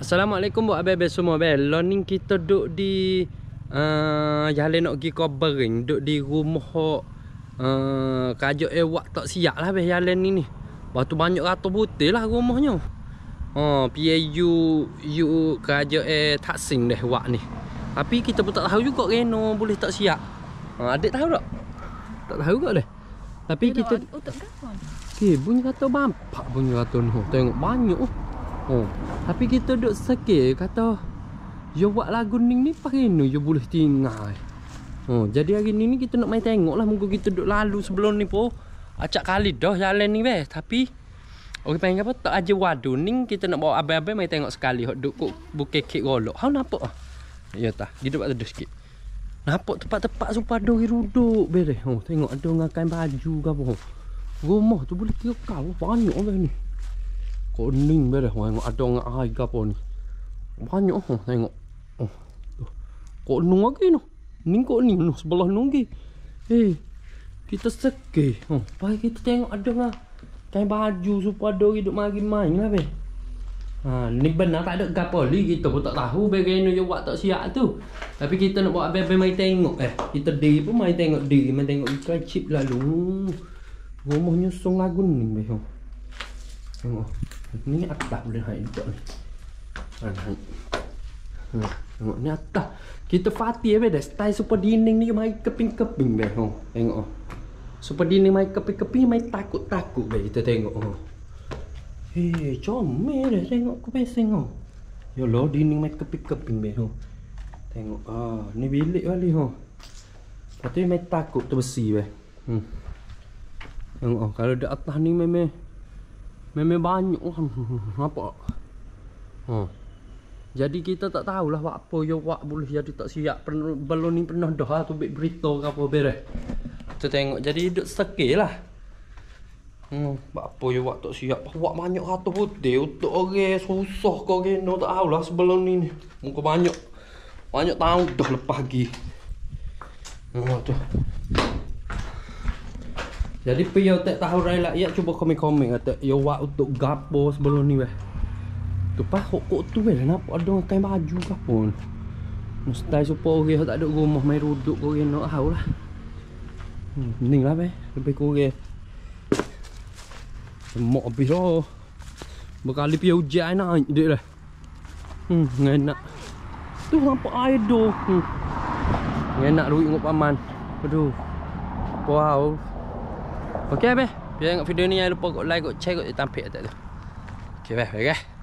Assalamualaikum buat abel-abel semua abel. Learning kita duduk di uh, eh, Yang lain nak pergi kobering Duduk di rumah uh, eh, Kajuk ewak eh, tak siap lah abel Yang lain ni ni Lepas tu banyak rata butir lah rumahnya uh, oh, PAU you, you Kajuk eh tak sing deh, ewak ni Tapi kita pun tak tahu juga Reno boleh tak siap uh, Adik tahu tak? Tak tahu kot deh. Tapi Dia kita Okey, bunyi kata bampak bunyi kata ni. Tengok banyak. Oh. Hmm. Tapi kita duduk sakit kata Yo buat lagu ni ni pakai ni yo boleh tinggal. Oh, jadi hari ni ni kita nak main tengok lah muka kita duduk lalu sebelum ni po, acak kali dah jalan ni be tapi Okey pengen apa tak aja waduh ni kita nak bawa abe-abe main tengok sekali Hot duk kok bukit kek golok. Hau nampak ah. Ya tah, dia dapat teduh sikit. Nampak tempat-tempat supa ada orang be Oh tengok ada orang baju ke apa. Oh, rumah tu boleh kira kau banyak orang ni kuning ber tengok ada orang air ke apa banyak oh tengok oh tuh nung lagi noh ni kuning noh sebelah nunggi eh kita seke oh pai kita tengok ada ngah kain baju supaya ada orang duk mari main lah be Ha, ni benar tak ada kapal ni kita pun tak tahu bagaimana dia buat tak siap tu tapi kita nak buat apa-apa mari tengok eh kita diri pun mari tengok diri mari tengok ikan cip lalu rumahnya sung lagu ni behong oh đúng không? Ní ắt tập lên hay chứ. Ăn hay. Ha, ngọ nát ta. Kita phát tia về để style super dining ni mai keping keping be hong. Oh, tengok. Oh. Super dining mai keping keping mai takut takut be kita tengok. Oh. Hei, eh, comel dah tengok ku pesing oh. Yo ya lo dining mai keping keping be hong. Oh. Tengok ah, oh, ni bilik wali hong. Patut mai takut tu besi be. Hmm. Tengok oh, kalau di atas ni memang memang banyak kan apa ha. jadi kita tak tahulah apa ya wak boleh jadi tak siap belum ni pernah dah tu baik berita ke apa beres tu tengok jadi duduk sekil lah Hmm, apa ya wak tak siap wak banyak kata putih untuk orang susah ke orang no, tak tahulah sebelum ni muka banyak banyak tahun dah lepas lagi hmm, tu jadi pi tak tahu rai lah. Ya cuba komen-komen kata yo wa untuk gapo sebelum ni weh. Tu pa kok kok tu weh nak ada ngai baju ka pun. Mustai supo ge tak ada rumah mai ruduk ko ge nak hau lah. Hmm, ni lah weh, lebih ko ge. Semok api tu. Berkali pi hujan naik dik lah. Hmm, ngena. Tu hampa air doh. Hmm. Ngena, ruik ngop aman. Aduh. Wow. Okey abe, biar tengok video ni jangan lupa kau like, kau share, kau tampil tak tu. Okey abe, okey.